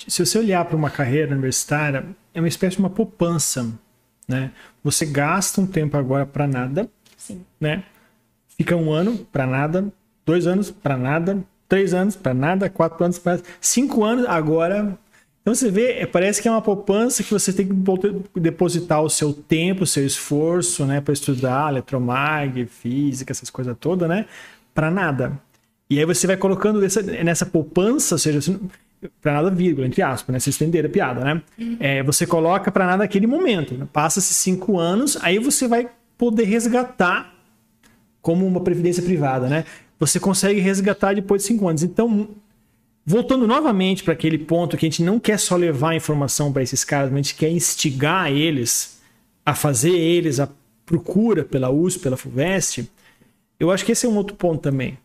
seguinte: se você olhar para uma carreira universitária, é uma espécie de uma poupança. Né? Você gasta um tempo agora para nada, Sim. né? Fica um ano para nada, dois anos para nada, três anos para nada, quatro anos para cinco anos agora. Então você vê, é, parece que é uma poupança que você tem que depositar o seu tempo, o seu esforço, né, para estudar eletromag, física, essas coisas todas, né, para nada. E aí você vai colocando nessa, nessa poupança, ou seja, para nada vírgula, entre aspas, né? Vocês entenderam a piada, né? Uhum. É, você coloca para nada aquele momento. Né? Passa-se cinco anos, aí você vai poder resgatar como uma previdência privada, né? Você consegue resgatar depois de cinco anos. Então, voltando novamente para aquele ponto que a gente não quer só levar informação para esses caras, mas a gente quer instigar eles a fazer eles a procura pela USP, pela FUVEST, eu acho que esse é um outro ponto também.